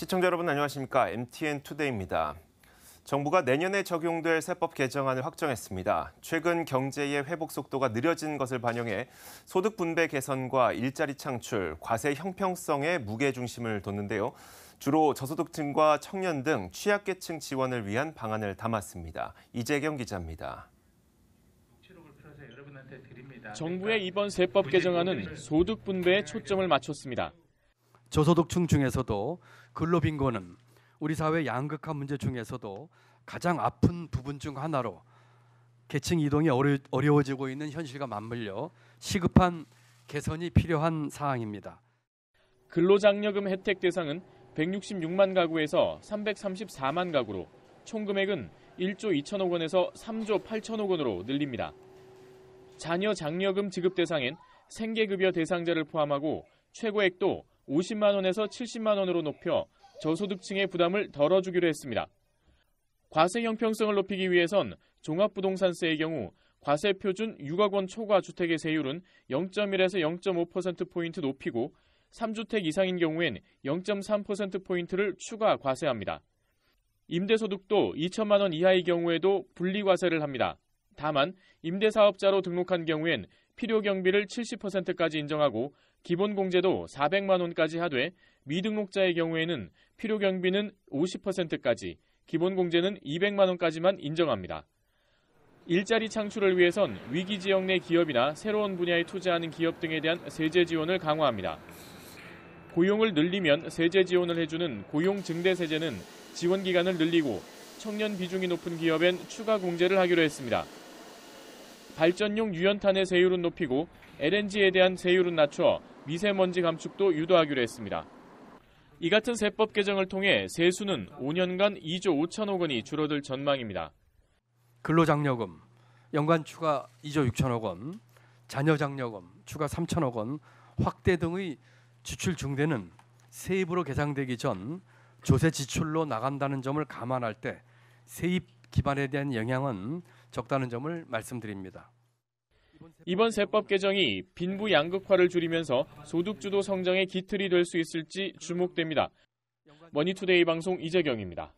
시청자 여러분 안녕하십니까? MTN 투데이입니다. 정부가 내년에 적용될 세법 개정안을 확정했습니다. 최근 경제의 회복 속도가 느려진 것을 반영해 소득 분배 개선과 일자리 창출, 과세 형평성에 무게 중심을 뒀는데요. 주로 저소득층과 청년 등 취약계층 지원을 위한 방안을 담았습니다. 이재경 기자입니다. 정부의 이번 세법 개정안은 소득 분배에 초점을 맞췄습니다. 저소득층 중에서도 근로빈곤은 우리 사회 양극화 문제 중에서도 가장 아픈 부분 중 하나로 계층 이동이 어려, 워지고 있는 현실과 맞물려 시급한 개선이 필요한 사항입니다. 근로장려금 혜택 대상은 166만 가구에서 334만 가구로 총 금액은 1조 2천억 원에서 3조 8천억 원으로 늘립니다. 자녀 장려금 지급 대상엔 생계급여 대상자를 포함하고 최고액도 50만 원에서 70만 원으로 높여 저소득층의 부담을 덜어주기로 했습니다. 과세 형평성을 높이기 위해선 종합부동산세의 경우 과세 표준 6억 원 초과 주택의 세율은 0.1에서 0.5%포인트 높이고 3주택 이상인 경우엔 0.3%포인트를 추가 과세합니다. 임대소득도 2천만 원 이하의 경우에도 분리과세를 합니다. 다만 임대사업자로 등록한 경우엔 필요 경비를 70%까지 인정하고 기본 공제도 400만 원까지 하되 미등록자의 경우에는 필요 경비는 50%까지, 기본 공제는 200만 원까지만 인정합니다. 일자리 창출을 위해선 위기 지역 내 기업이나 새로운 분야에 투자하는 기업 등에 대한 세제 지원을 강화합니다. 고용을 늘리면 세제 지원을 해주는 고용 증대 세제는 지원 기간을 늘리고 청년 비중이 높은 기업엔 추가 공제를 하기로 했습니다. 발전용 유연탄의 세율은 높이고 LNG에 대한 세율은 낮춰 미세먼지 감축도 유도하기로 했습니다. 이 같은 세법 개정을 통해 세수는 5년간 2조 5천억 원이 줄어들 전망입니다. 근로장려금 연간 추가 2조 6천억 원, 자녀장려금 추가 3천억 원 확대 등의 지출 증대는 세입으로 계상되기 전 조세 지출로 나간다는 점을 감안할 때 세입 기반에 대한 영향은 적다는 점을 말씀드립니다. 이번 세법 개정이 빈부 양극화를 줄이면서 소득주도 성장의 기틀이 될 수 있을지 주목됩니다. 머니투데이 방송 이재경입니다.